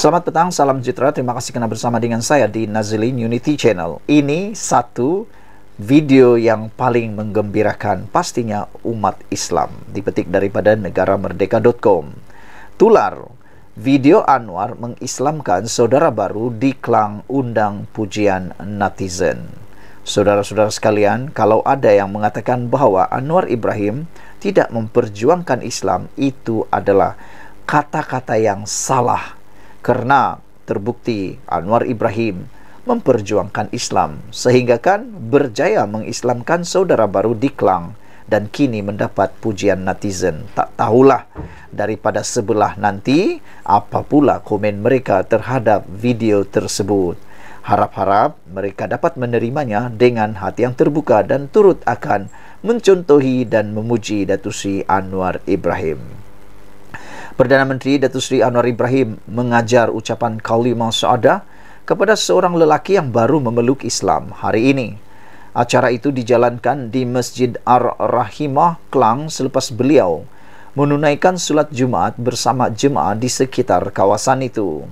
Selamat petang, salam sejahtera. Terima kasih kena bersama dengan saya di Nazilin Unity Channel. Ini satu video yang paling menggembirakan pastinya umat Islam. Dipetik daripada negaramerdeka.com. Tular, video Anwar mengislamkan saudara baru di Klang Undang Pujian Netizen. Saudara-saudara sekalian, kalau ada yang mengatakan bahwa Anwar Ibrahim tidak memperjuangkan Islam, itu adalah kata-kata yang salah kerana terbukti Anwar Ibrahim memperjuangkan Islam sehingga kan berjaya mengislamkan saudara baru di Kelang dan kini mendapat pujian netizen. Tak tahulah daripada sebelah nanti apa pula komen mereka terhadap video tersebut. Harap-harap mereka dapat menerimanya dengan hati yang terbuka dan turut akan mencontohi dan memuji Datusi Anwar Ibrahim. Perdana Menteri Datuk Seri Anwar Ibrahim mengajar ucapan kalimah saada kepada seorang lelaki yang baru memeluk Islam hari ini. Acara itu dijalankan di Masjid Ar-Rahimah Kelang selepas beliau menunaikan sulat Jumaat bersama jemaah di sekitar kawasan itu.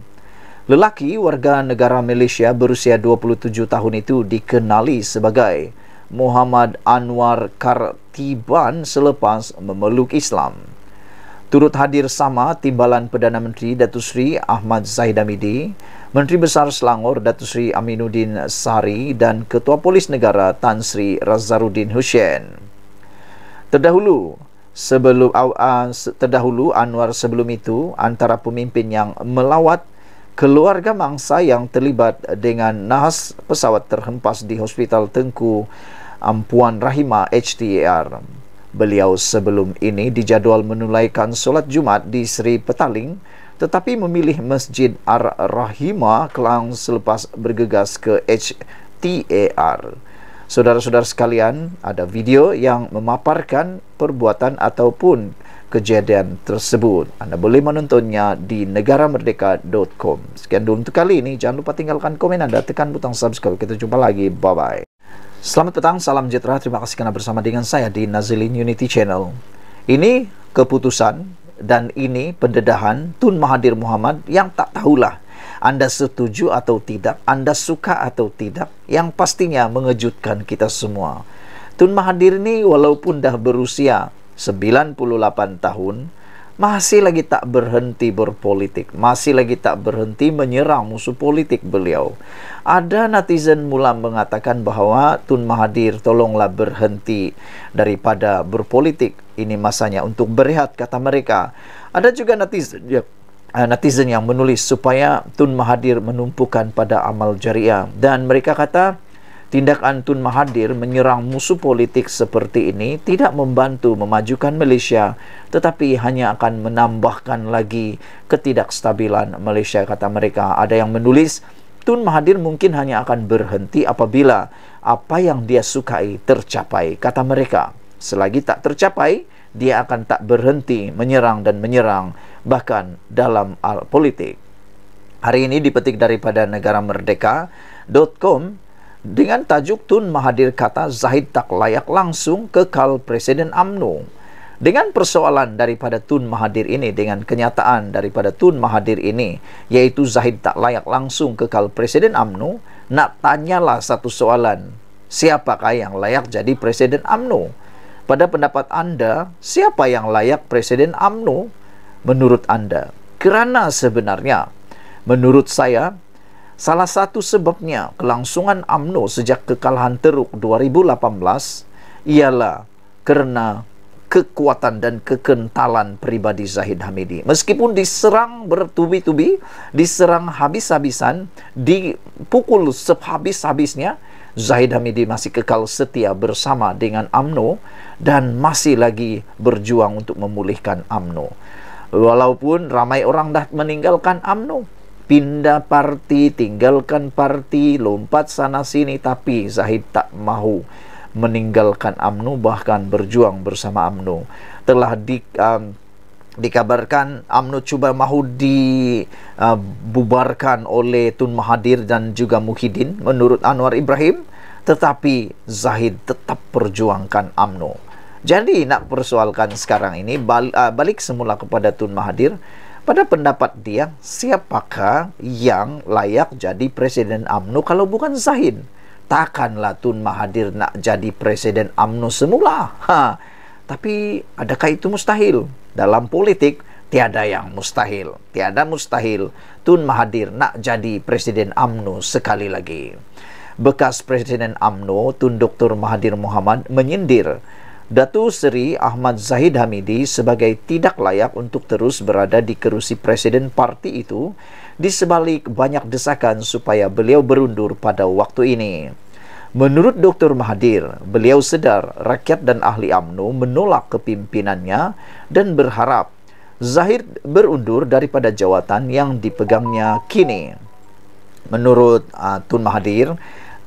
Lelaki warga negara Malaysia berusia 27 tahun itu dikenali sebagai Muhammad Anwar Kartiban selepas memeluk Islam. Turut hadir sama Timbalan Perdana Menteri Datu Sri Ahmad Zahid Hamidi, Menteri Besar Selangor Datu Sri Aminuddin Sari dan Ketua Polis Negara Tan Sri Razaruddin Hussein. Terdahulu, sebelum uh, terdahulu Anwar sebelum itu antara pemimpin yang melawat keluarga mangsa yang terlibat dengan nahas pesawat terhempas di Hospital Tengku Ampuan Rahimah HTAR Beliau sebelum ini dijadual menulaikan solat Jumat di Sri Petaling tetapi memilih Masjid ar Rahima Kelang selepas bergegas ke HTAR. Saudara-saudara sekalian, ada video yang memaparkan perbuatan ataupun kejadian tersebut. Anda boleh menontonnya di negaramerdeka.com. Sekian dulu untuk kali ini. Jangan lupa tinggalkan komen anda, tekan butang subscribe. Kita jumpa lagi. Bye-bye. Selamat petang, salam sejahtera. Terima kasih karena bersama dengan saya di Nazilin Unity Channel. Ini keputusan dan ini pendedahan Tun Mahathir Muhammad yang tak tahulah anda setuju atau tidak, anda suka atau tidak, yang pastinya mengejutkan kita semua. Tun Mahathir ini walaupun dah berusia 98 tahun, masih lagi tak berhenti berpolitik, masih lagi tak berhenti menyerang musuh politik beliau. Ada netizen mula mengatakan bahawa Tun Mahathir tolonglah berhenti daripada berpolitik. Ini masanya untuk berehat kata mereka. Ada juga netizen ya, eh, netizen yang menulis supaya Tun Mahathir menumpukan pada amal jariah dan mereka kata Tindakan Tun Mahathir menyerang musuh politik seperti ini tidak membantu memajukan Malaysia tetapi hanya akan menambahkan lagi ketidakstabilan Malaysia kata mereka. Ada yang menulis Tun Mahathir mungkin hanya akan berhenti apabila apa yang dia sukai tercapai kata mereka. Selagi tak tercapai dia akan tak berhenti menyerang dan menyerang bahkan dalam al politik. Hari ini dipetik daripada negara merdeka.com dengan tajuk Tun Mahathir kata Zahid tak layak langsung kekal Presiden AMNO. Dengan persoalan daripada Tun Mahathir ini, dengan kenyataan daripada Tun Mahathir ini, yaitu Zahid tak layak langsung kekal Presiden AMNO, nak tanyalah satu soalan, siapakah yang layak jadi Presiden AMNO? Pada pendapat anda, siapa yang layak Presiden AMNO menurut anda? Kerana sebenarnya, menurut saya, Salah satu sebabnya kelangsungan AMNO sejak kekalahan teruk 2018 ialah kerana kekuatan dan kekentalan peribadi Zahid Hamidi. Meskipun diserang bertubi-tubi, diserang habis-habisan, dipukul sehabis-habisnya, Zahid Hamidi masih kekal setia bersama dengan AMNO dan masih lagi berjuang untuk memulihkan AMNO. Walaupun ramai orang dah meninggalkan AMNO, pindah parti, tinggalkan parti, lompat sana sini tapi Zahid tak mahu meninggalkan AMNU bahkan berjuang bersama AMNU. Telah di um, dikabarkan AMNU cuba mahu dibubarkan uh, oleh Tun Mahathir dan juga Muhyiddin menurut Anwar Ibrahim tetapi Zahid tetap perjuangkan AMNU. Jadi nak persoalkan sekarang ini bal, uh, balik semula kepada Tun Mahathir pada pendapat dia, siapakah yang layak jadi Presiden AMNO? kalau bukan Zahin? Takkanlah Tun Mahathir nak jadi Presiden AMNO semula. Ha. Tapi adakah itu mustahil? Dalam politik, tiada yang mustahil. Tiada mustahil Tun Mahathir nak jadi Presiden AMNO sekali lagi. Bekas Presiden AMNO Tun Dr. Mahathir Mohamad menyindir Datu Seri Ahmad Zahid Hamidi sebagai tidak layak untuk terus berada di kerusi presiden parti itu di sebalik banyak desakan supaya beliau berundur pada waktu ini. Menurut Dr. Mahadir, beliau sedar rakyat dan ahli AMNO menolak kepimpinannya dan berharap Zahid berundur daripada jawatan yang dipegangnya kini. Menurut uh, Tun Mahadir,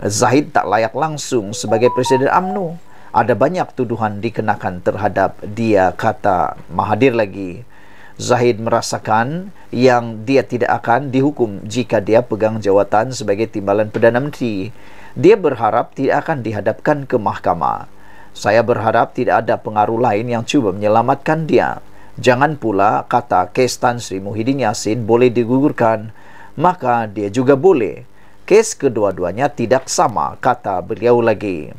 Zahid tak layak langsung sebagai presiden AMNO ada banyak tuduhan dikenakan terhadap dia kata Mahadir lagi Zahid merasakan yang dia tidak akan dihukum jika dia pegang jawatan sebagai timbalan Perdana Menteri dia berharap tidak akan dihadapkan ke mahkamah saya berharap tidak ada pengaruh lain yang cuba menyelamatkan dia jangan pula kata kes Tan Sri Muhyiddin Yassin boleh digugurkan maka dia juga boleh kes kedua-duanya tidak sama kata beliau lagi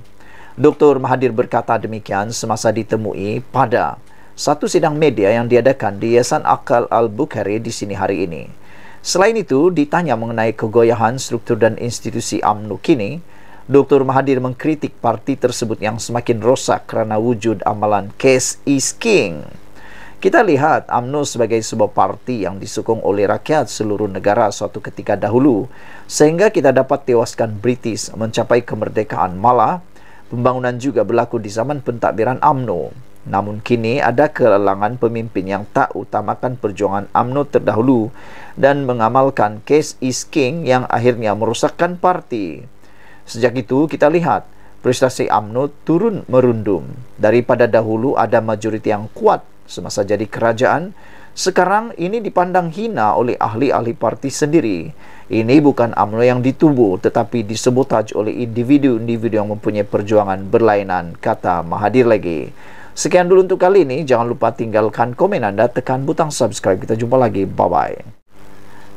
Dr. Mahathir berkata demikian semasa ditemui pada satu sidang media yang diadakan di Yayasan Akal Al-Bukhari di sini hari ini. Selain itu, ditanya mengenai kegoyahan struktur dan institusi UMNO kini, Dr. Mahathir mengkritik parti tersebut yang semakin rosak kerana wujud amalan case is king. Kita lihat UMNO sebagai sebuah parti yang disokong oleh rakyat seluruh negara suatu ketika dahulu sehingga kita dapat tewaskan British mencapai kemerdekaan malah pembangunan juga berlaku di zaman pentadbiran AMNO. Namun kini ada kelelangan pemimpin yang tak utamakan perjuangan AMNO terdahulu dan mengamalkan case is king yang akhirnya merosakkan parti. Sejak itu kita lihat prestasi AMNO turun merundum. Daripada dahulu ada majoriti yang kuat semasa jadi kerajaan, sekarang ini dipandang hina oleh ahli-ahli parti sendiri. Ini bukan UMNO yang ditubuh tetapi disebutaj oleh individu-individu yang mempunyai perjuangan berlainan, kata Mahathir lagi. Sekian dulu untuk kali ini. Jangan lupa tinggalkan komen anda, tekan butang subscribe. Kita jumpa lagi. Bye-bye.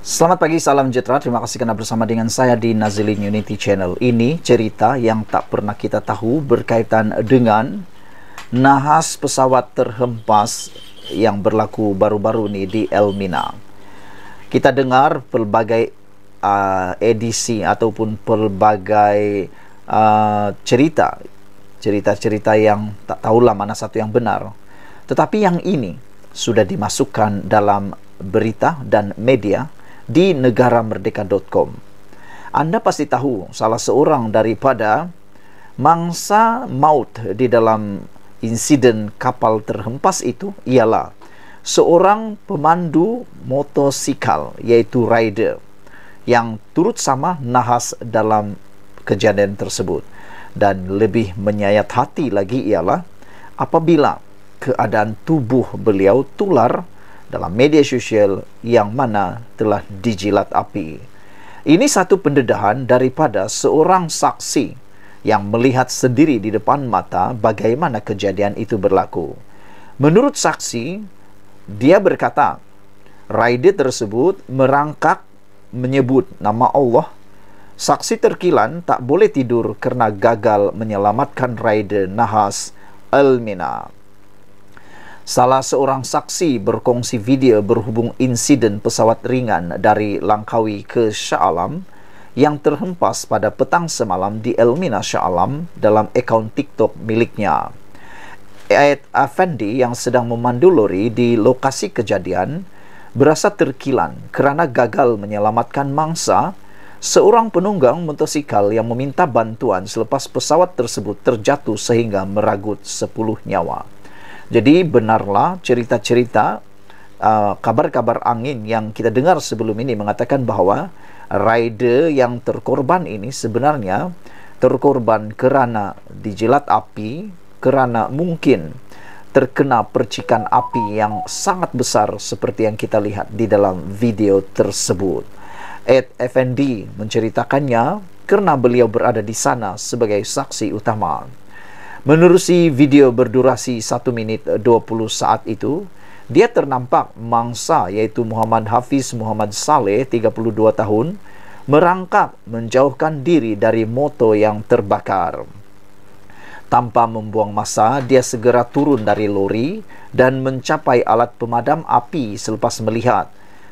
Selamat pagi, salam sejahtera. Terima kasih kerana bersama dengan saya di Nazilin Unity Channel. Ini cerita yang tak pernah kita tahu berkaitan dengan nahas pesawat terhempas yang berlaku baru-baru ni di El Mina. Kita dengar pelbagai uh, edisi ataupun pelbagai uh, cerita, cerita-cerita yang tak tahulah mana satu yang benar. Tetapi yang ini sudah dimasukkan dalam berita dan media di negaramerdeka.com. Anda pasti tahu salah seorang daripada mangsa maut di dalam insiden kapal terhempas itu ialah seorang pemandu motosikal yaitu rider yang turut sama nahas dalam kejadian tersebut dan lebih menyayat hati lagi ialah apabila keadaan tubuh beliau tular dalam media sosial yang mana telah dijilat api. Ini satu pendedahan daripada seorang saksi yang melihat sendiri di depan mata bagaimana kejadian itu berlaku. Menurut saksi, dia berkata, Raide tersebut merangkak menyebut nama Allah. Saksi terkilan tak boleh tidur kerana gagal menyelamatkan Raide Nahas Elmina. Salah seorang saksi berkongsi video berhubung insiden pesawat ringan dari Langkawi ke Shah Alam yang terhempas pada petang semalam di Elmina sya'alam dalam akaun TikTok miliknya. Ayat Afendi yang sedang memandu lori di lokasi kejadian berasa terkilan kerana gagal menyelamatkan mangsa seorang penunggang motosikal yang meminta bantuan selepas pesawat tersebut terjatuh sehingga meragut 10 nyawa. Jadi benarlah cerita-cerita uh, kabar-kabar -cerita, uh, angin yang kita dengar sebelum ini mengatakan bahawa rider yang terkorban ini sebenarnya terkorban kerana dijilat api kerana mungkin terkena percikan api yang sangat besar seperti yang kita lihat di dalam video tersebut. Ed FND menceritakannya kerana beliau berada di sana sebagai saksi utama. Menerusi video berdurasi 1 minit 20 saat itu, dia ternampak mangsa iaitu Muhammad Hafiz Muhammad Saleh 32 tahun merangkak menjauhkan diri dari motor yang terbakar. Tanpa membuang masa, dia segera turun dari lori dan mencapai alat pemadam api selepas melihat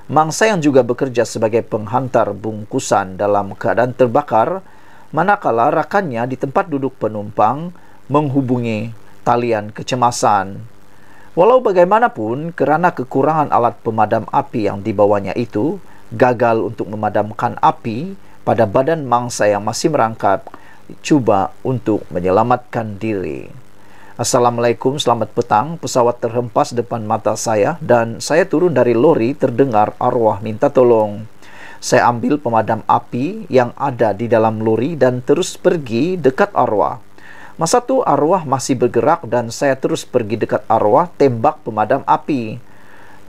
mangsa yang juga bekerja sebagai penghantar bungkusan dalam keadaan terbakar manakala rakannya di tempat duduk penumpang menghubungi talian kecemasan Walau bagaimanapun, kerana kekurangan alat pemadam api yang dibawanya itu gagal untuk memadamkan api pada badan mangsa yang masih merangkap cuba untuk menyelamatkan diri. Assalamualaikum, selamat petang. Pesawat terhempas depan mata saya dan saya turun dari lori terdengar arwah minta tolong. Saya ambil pemadam api yang ada di dalam lori dan terus pergi dekat arwah. Masa tu arwah masih bergerak dan saya terus pergi dekat arwah tembak pemadam api.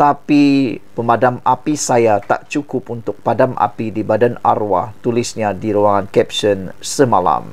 Tapi pemadam api saya tak cukup untuk padam api di badan arwah tulisnya di ruangan caption semalam.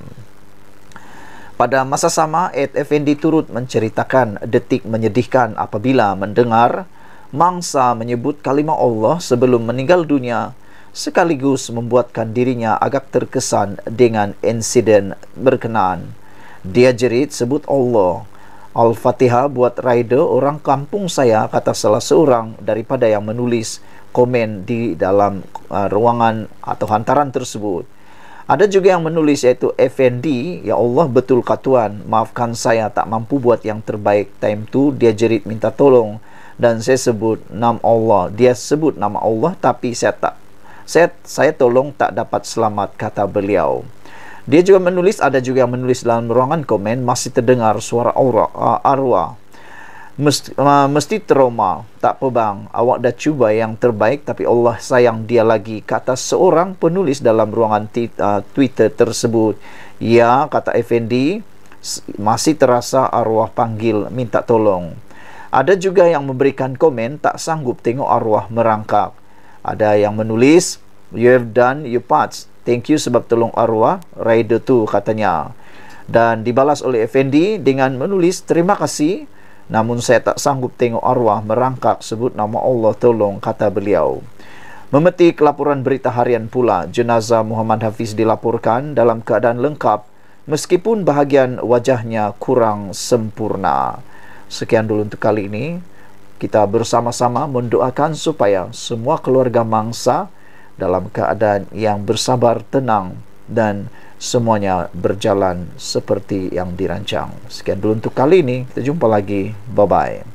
Pada masa sama, Ed Effendi turut menceritakan detik menyedihkan apabila mendengar mangsa menyebut kalimah Allah sebelum meninggal dunia sekaligus membuatkan dirinya agak terkesan dengan insiden berkenaan. Dia jerit sebut Allah. Al-Fatihah buat rider orang kampung saya kata salah seorang daripada yang menulis komen di dalam uh, ruangan atau hantaran tersebut. Ada juga yang menulis yaitu FND, ya Allah betul katuan, maafkan saya tak mampu buat yang terbaik time tu dia jerit minta tolong dan saya sebut nama Allah. Dia sebut nama Allah tapi saya tak saya saya tolong tak dapat selamat kata beliau. Dia juga menulis, ada juga yang menulis dalam ruangan komen, masih terdengar suara aura, uh, arwah. Mest, uh, mesti trauma, tak apa bang. Awak dah cuba yang terbaik tapi Allah sayang dia lagi. Kata seorang penulis dalam ruangan t- uh, Twitter tersebut. Ya, kata Effendi, masih terasa arwah panggil minta tolong. Ada juga yang memberikan komen tak sanggup tengok arwah merangkak. Ada yang menulis, you have done your parts, Thank you sebab tolong arwah rider tu katanya. Dan dibalas oleh Effendi dengan menulis terima kasih. Namun saya tak sanggup tengok arwah merangkak sebut nama Allah tolong kata beliau. Memetik laporan berita harian pula, jenazah Muhammad Hafiz dilaporkan dalam keadaan lengkap meskipun bahagian wajahnya kurang sempurna. Sekian dulu untuk kali ini. Kita bersama-sama mendoakan supaya semua keluarga mangsa dalam keadaan yang bersabar tenang dan semuanya berjalan seperti yang dirancang. Sekian dulu untuk kali ini. Kita jumpa lagi. Bye-bye.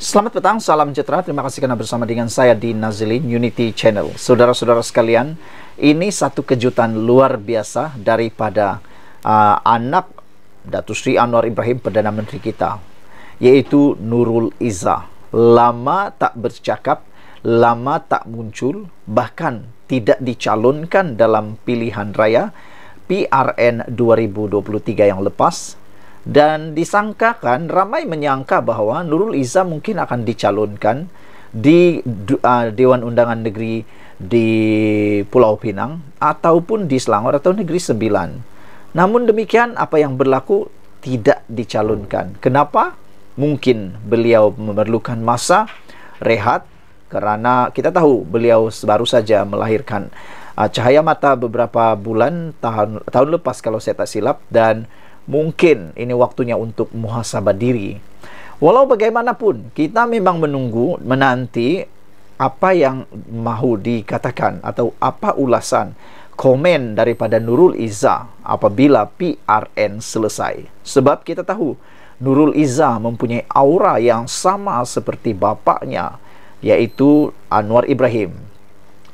Selamat petang, salam sejahtera. Terima kasih karena bersama dengan saya di Nazilin Unity Channel. Saudara-saudara sekalian, ini satu kejutan luar biasa daripada uh, anak Datu Sri Anwar Ibrahim, Perdana Menteri kita, yaitu Nurul Iza. Lama tak bercakap lama tak muncul bahkan tidak dicalonkan dalam pilihan raya PRN 2023 yang lepas dan disangkakan ramai menyangka bahawa Nurul Iza mungkin akan dicalonkan di uh, Dewan Undangan Negeri di Pulau Pinang ataupun di Selangor atau Negeri Sembilan. Namun demikian apa yang berlaku tidak dicalonkan. Kenapa? Mungkin beliau memerlukan masa rehat kerana kita tahu beliau baru saja melahirkan uh, cahaya mata beberapa bulan tahun tahun lepas kalau saya tak silap dan mungkin ini waktunya untuk muhasabah diri. Walau bagaimanapun kita memang menunggu menanti apa yang mahu dikatakan atau apa ulasan komen daripada Nurul Iza apabila PRN selesai. Sebab kita tahu Nurul Iza mempunyai aura yang sama seperti bapaknya. Yaitu Anwar Ibrahim.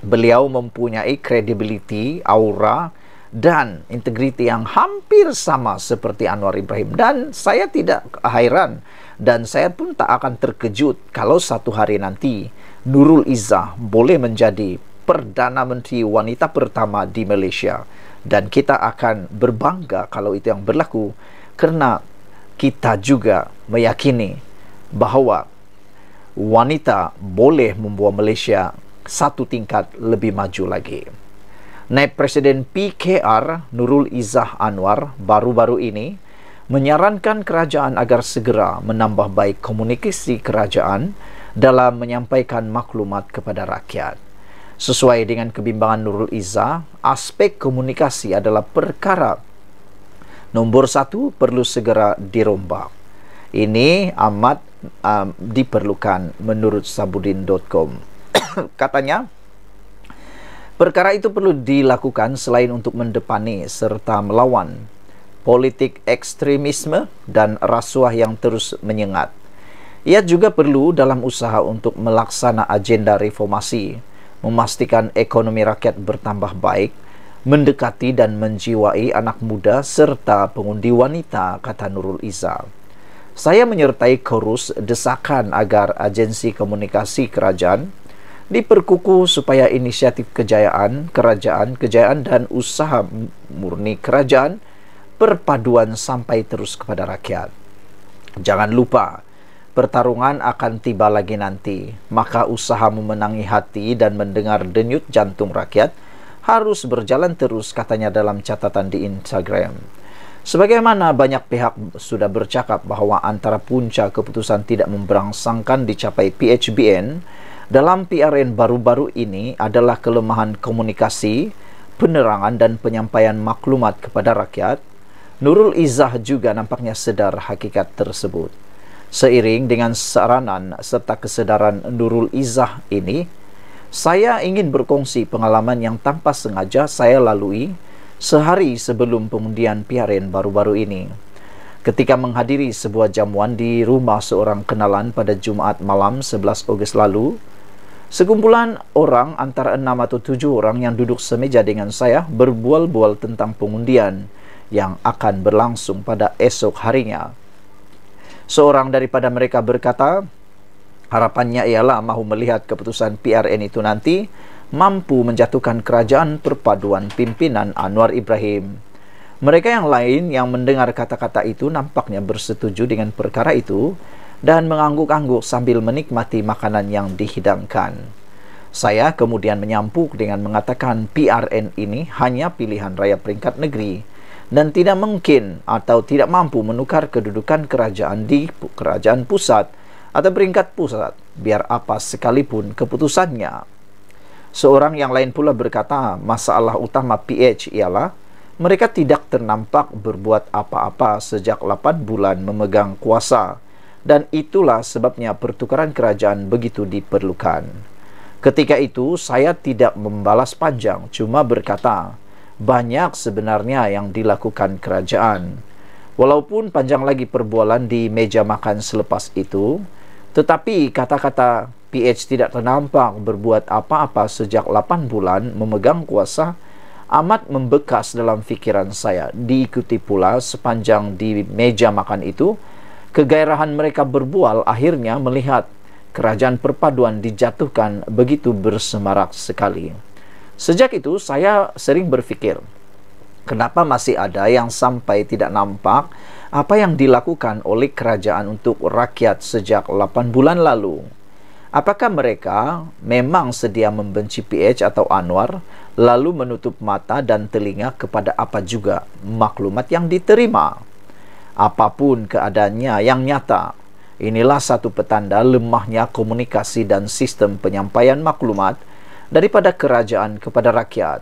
Beliau mempunyai kredibiliti, aura dan integriti yang hampir sama seperti Anwar Ibrahim dan saya tidak hairan dan saya pun tak akan terkejut kalau satu hari nanti Nurul Izzah boleh menjadi perdana menteri wanita pertama di Malaysia dan kita akan berbangga kalau itu yang berlaku kerana kita juga meyakini bahawa wanita boleh membawa Malaysia satu tingkat lebih maju lagi. Naib Presiden PKR Nurul Izzah Anwar baru-baru ini menyarankan kerajaan agar segera menambah baik komunikasi kerajaan dalam menyampaikan maklumat kepada rakyat. Sesuai dengan kebimbangan Nurul Izzah, aspek komunikasi adalah perkara nombor satu perlu segera dirombak. Ini amat um, diperlukan menurut sabudin.com. Katanya, perkara itu perlu dilakukan selain untuk mendepani serta melawan politik ekstremisme dan rasuah yang terus menyengat. Ia juga perlu dalam usaha untuk melaksana agenda reformasi, memastikan ekonomi rakyat bertambah baik, mendekati dan menjiwai anak muda serta pengundi wanita, kata Nurul Izzah. saya menyertai kerus desakan agar agensi komunikasi kerajaan diperkuku supaya inisiatif kejayaan kerajaan kejayaan dan usaha murni kerajaan perpaduan sampai terus kepada rakyat. Jangan lupa, pertarungan akan tiba lagi nanti. Maka usaha memenangi hati dan mendengar denyut jantung rakyat harus berjalan terus katanya dalam catatan di Instagram. Sebagaimana banyak pihak sudah bercakap bahawa antara puncak keputusan tidak memberangsangkan dicapai PHBN, dalam PRN baru-baru ini adalah kelemahan komunikasi, penerangan dan penyampaian maklumat kepada rakyat, Nurul Izzah juga nampaknya sedar hakikat tersebut. Seiring dengan saranan serta kesedaran Nurul Izzah ini, saya ingin berkongsi pengalaman yang tanpa sengaja saya lalui sehari sebelum pengundian PRN baru-baru ini. Ketika menghadiri sebuah jamuan di rumah seorang kenalan pada Jumaat malam 11 Ogos lalu, sekumpulan orang antara enam atau tujuh orang yang duduk semeja dengan saya berbual-bual tentang pengundian yang akan berlangsung pada esok harinya. Seorang daripada mereka berkata, harapannya ialah mahu melihat keputusan PRN itu nanti mampu menjatuhkan kerajaan perpaduan pimpinan Anwar Ibrahim. Mereka yang lain yang mendengar kata-kata itu nampaknya bersetuju dengan perkara itu dan mengangguk-angguk sambil menikmati makanan yang dihidangkan. Saya kemudian menyampuk dengan mengatakan PRN ini hanya pilihan raya peringkat negeri dan tidak mungkin atau tidak mampu menukar kedudukan kerajaan di kerajaan pusat atau peringkat pusat biar apa sekalipun keputusannya Seorang yang lain pula berkata, masalah utama PH ialah mereka tidak ternampak berbuat apa-apa sejak 8 bulan memegang kuasa dan itulah sebabnya pertukaran kerajaan begitu diperlukan. Ketika itu, saya tidak membalas panjang, cuma berkata, banyak sebenarnya yang dilakukan kerajaan. Walaupun panjang lagi perbualan di meja makan selepas itu, tetapi kata-kata PH tidak ternampak berbuat apa-apa sejak 8 bulan memegang kuasa amat membekas dalam pikiran saya. Diikuti pula sepanjang di meja makan itu, kegairahan mereka berbual akhirnya melihat kerajaan perpaduan dijatuhkan begitu bersemarak sekali. Sejak itu saya sering berpikir, kenapa masih ada yang sampai tidak nampak apa yang dilakukan oleh kerajaan untuk rakyat sejak 8 bulan lalu? Apakah mereka memang sedia membenci PH atau Anwar lalu menutup mata dan telinga kepada apa juga maklumat yang diterima? Apapun keadaannya yang nyata, inilah satu petanda lemahnya komunikasi dan sistem penyampaian maklumat daripada kerajaan kepada rakyat.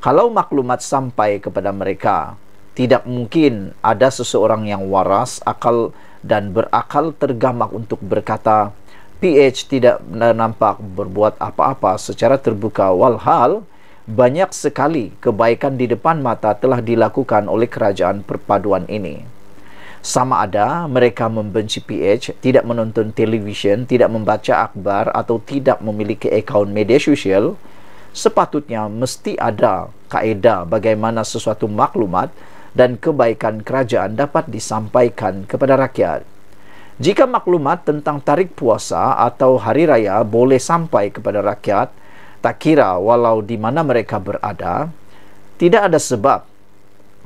Kalau maklumat sampai kepada mereka, tidak mungkin ada seseorang yang waras akal dan berakal tergamak untuk berkata, PH tidak nampak berbuat apa-apa secara terbuka walhal banyak sekali kebaikan di depan mata telah dilakukan oleh kerajaan perpaduan ini. Sama ada mereka membenci PH, tidak menonton televisyen, tidak membaca akhbar atau tidak memiliki akaun media sosial, sepatutnya mesti ada kaedah bagaimana sesuatu maklumat dan kebaikan kerajaan dapat disampaikan kepada rakyat. Jika maklumat tentang tarik puasa atau hari raya boleh sampai kepada rakyat, tak kira walau di mana mereka berada, tidak ada sebab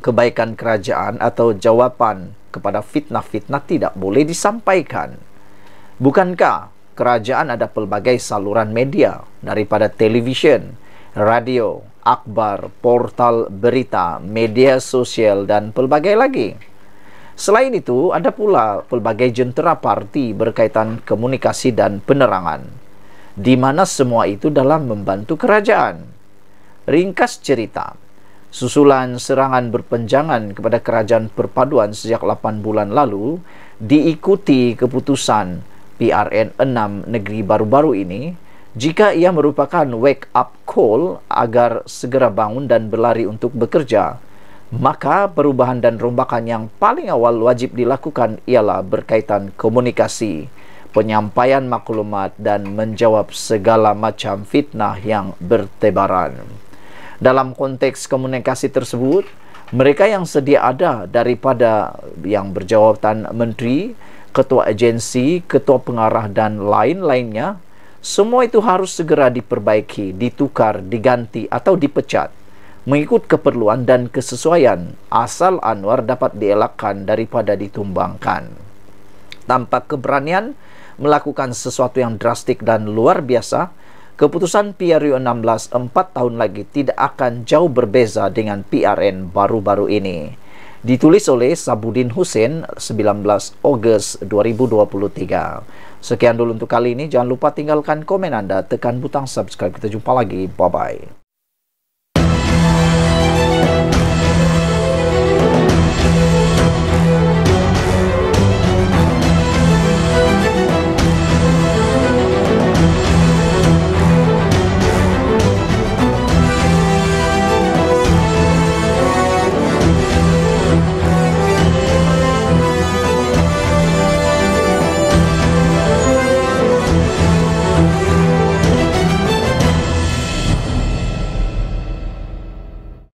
kebaikan kerajaan atau jawapan kepada fitnah-fitnah tidak boleh disampaikan. Bukankah kerajaan ada pelbagai saluran media daripada televisyen, radio, akbar, portal berita, media sosial dan pelbagai lagi? Selain itu, ada pula pelbagai jentera parti berkaitan komunikasi dan penerangan, di mana semua itu dalam membantu kerajaan. Ringkas cerita, susulan serangan berpenjangan kepada kerajaan perpaduan sejak 8 bulan lalu diikuti keputusan PRN 6 negeri baru-baru ini jika ia merupakan wake up call agar segera bangun dan berlari untuk bekerja maka perubahan dan rombakan yang paling awal wajib dilakukan ialah berkaitan komunikasi, penyampaian maklumat dan menjawab segala macam fitnah yang bertebaran. Dalam konteks komunikasi tersebut, mereka yang sedia ada daripada yang berjawatan menteri, ketua agensi, ketua pengarah dan lain-lainnya, semua itu harus segera diperbaiki, ditukar, diganti atau dipecat. mengikut keperluan dan kesesuaian asal Anwar dapat dielakkan daripada ditumbangkan. Tanpa keberanian melakukan sesuatu yang drastik dan luar biasa, keputusan PRU 16 4 tahun lagi tidak akan jauh berbeza dengan PRN baru-baru ini. Ditulis oleh Sabudin Hussein 19 Ogos 2023. Sekian dulu untuk kali ini. Jangan lupa tinggalkan komen Anda, tekan butang subscribe. Kita jumpa lagi. Bye-bye.